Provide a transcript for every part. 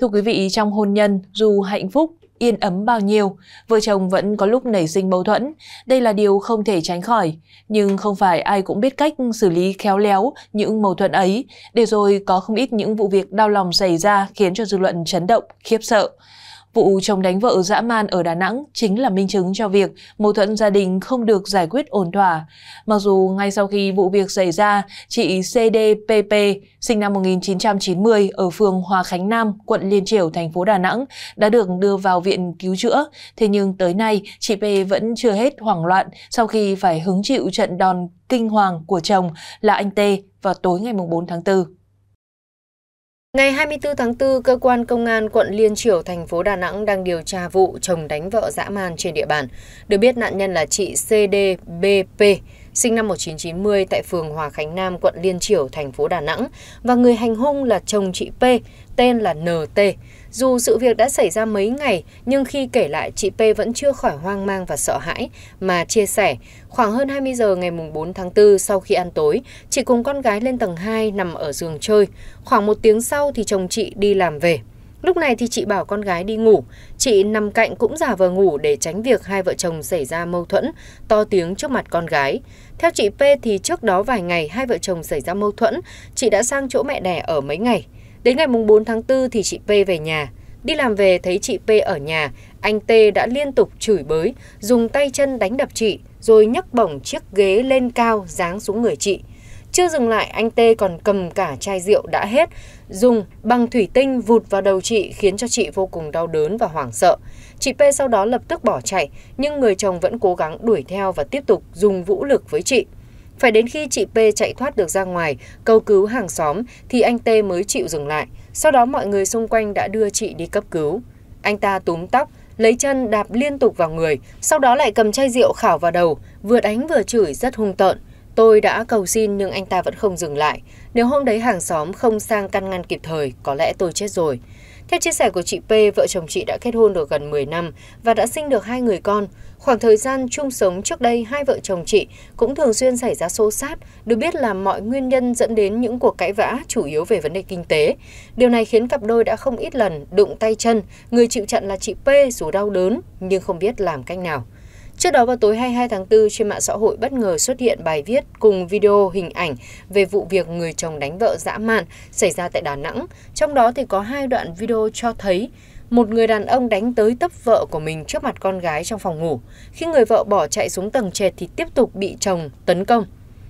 Thưa quý vị, trong hôn nhân, dù hạnh phúc, yên ấm bao nhiêu, vợ chồng vẫn có lúc nảy sinh mâu thuẫn. Đây là điều không thể tránh khỏi, nhưng không phải ai cũng biết cách xử lý khéo léo những mâu thuẫn ấy, để rồi có không ít những vụ việc đau lòng xảy ra khiến cho dư luận chấn động, khiếp sợ. Vụ chồng đánh vợ dã man ở Đà Nẵng chính là minh chứng cho việc mâu thuẫn gia đình không được giải quyết ổn thỏa. Mặc dù ngay sau khi vụ việc xảy ra, chị CDPP, sinh năm 1990 ở phường Hòa Khánh Nam, quận Liên Triểu, thành phố Đà Nẵng, đã được đưa vào viện cứu chữa. Thế nhưng tới nay, chị P vẫn chưa hết hoảng loạn sau khi phải hứng chịu trận đòn kinh hoàng của chồng là anh T vào tối ngày 4 tháng 4. Ngày 24 tháng 4, cơ quan công an quận Liên Triểu, thành phố Đà Nẵng đang điều tra vụ chồng đánh vợ dã man trên địa bàn. Được biết nạn nhân là chị CDBP, sinh năm 1990 tại phường Hòa Khánh Nam, quận Liên Triểu, thành phố Đà Nẵng và người hành hung là chồng chị P, tên là NT. Dù sự việc đã xảy ra mấy ngày, nhưng khi kể lại chị P vẫn chưa khỏi hoang mang và sợ hãi mà chia sẻ, khoảng hơn 20 giờ ngày 4 tháng 4 sau khi ăn tối, chị cùng con gái lên tầng 2 nằm ở giường chơi. Khoảng một tiếng sau thì chồng chị đi làm về. Lúc này thì chị bảo con gái đi ngủ, chị nằm cạnh cũng giả vờ ngủ để tránh việc hai vợ chồng xảy ra mâu thuẫn, to tiếng trước mặt con gái. Theo chị P thì trước đó vài ngày hai vợ chồng xảy ra mâu thuẫn, chị đã sang chỗ mẹ đẻ ở mấy ngày. Đến ngày 4 tháng 4 thì chị P về nhà. Đi làm về thấy chị P ở nhà, anh T đã liên tục chửi bới, dùng tay chân đánh đập chị, rồi nhấc bổng chiếc ghế lên cao giáng xuống người chị. Chưa dừng lại, anh Tê còn cầm cả chai rượu đã hết, dùng bằng thủy tinh vụt vào đầu chị khiến cho chị vô cùng đau đớn và hoảng sợ. Chị P sau đó lập tức bỏ chạy, nhưng người chồng vẫn cố gắng đuổi theo và tiếp tục dùng vũ lực với chị. Phải đến khi chị P chạy thoát được ra ngoài, cầu cứu hàng xóm thì anh Tê mới chịu dừng lại. Sau đó mọi người xung quanh đã đưa chị đi cấp cứu. Anh ta túm tóc, lấy chân đạp liên tục vào người, sau đó lại cầm chai rượu khảo vào đầu, vừa đánh vừa chửi rất hung tợn. Tôi đã cầu xin nhưng anh ta vẫn không dừng lại. Nếu hôm đấy hàng xóm không sang căn ngăn kịp thời, có lẽ tôi chết rồi. Theo chia sẻ của chị P, vợ chồng chị đã kết hôn được gần 10 năm và đã sinh được hai người con. Khoảng thời gian chung sống trước đây, hai vợ chồng chị cũng thường xuyên xảy ra xô xát, được biết là mọi nguyên nhân dẫn đến những cuộc cãi vã chủ yếu về vấn đề kinh tế. Điều này khiến cặp đôi đã không ít lần đụng tay chân, người chịu trận là chị P dù đau đớn nhưng không biết làm cách nào. Trước đó vào tối 22 tháng 4, trên mạng xã hội bất ngờ xuất hiện bài viết cùng video hình ảnh về vụ việc người chồng đánh vợ dã man xảy ra tại Đà Nẵng. Trong đó thì có hai đoạn video cho thấy một người đàn ông đánh tới tấp vợ của mình trước mặt con gái trong phòng ngủ. Khi người vợ bỏ chạy xuống tầng trệt thì tiếp tục bị chồng tấn công.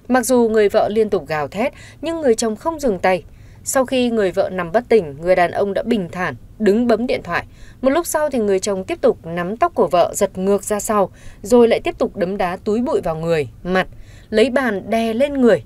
Mặc dù người vợ liên tục gào thét, nhưng người chồng không dừng tay. Sau khi người vợ nằm bất tỉnh, người đàn ông đã bình thản, đứng bấm điện thoại. Một lúc sau thì người chồng tiếp tục nắm tóc của vợ giật ngược ra sau, rồi lại tiếp tục đấm đá túi bụi vào người, mặt, lấy bàn đè lên người.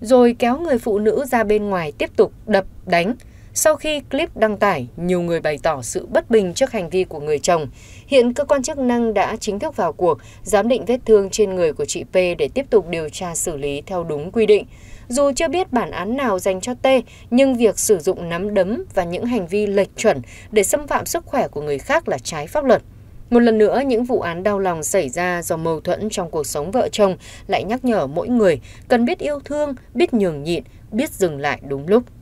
Rồi kéo người phụ nữ ra bên ngoài tiếp tục đập, đánh, sau khi clip đăng tải, nhiều người bày tỏ sự bất bình trước hành vi của người chồng. Hiện cơ quan chức năng đã chính thức vào cuộc, giám định vết thương trên người của chị P để tiếp tục điều tra xử lý theo đúng quy định. Dù chưa biết bản án nào dành cho T, nhưng việc sử dụng nắm đấm và những hành vi lệch chuẩn để xâm phạm sức khỏe của người khác là trái pháp luật. Một lần nữa, những vụ án đau lòng xảy ra do mâu thuẫn trong cuộc sống vợ chồng lại nhắc nhở mỗi người cần biết yêu thương, biết nhường nhịn, biết dừng lại đúng lúc.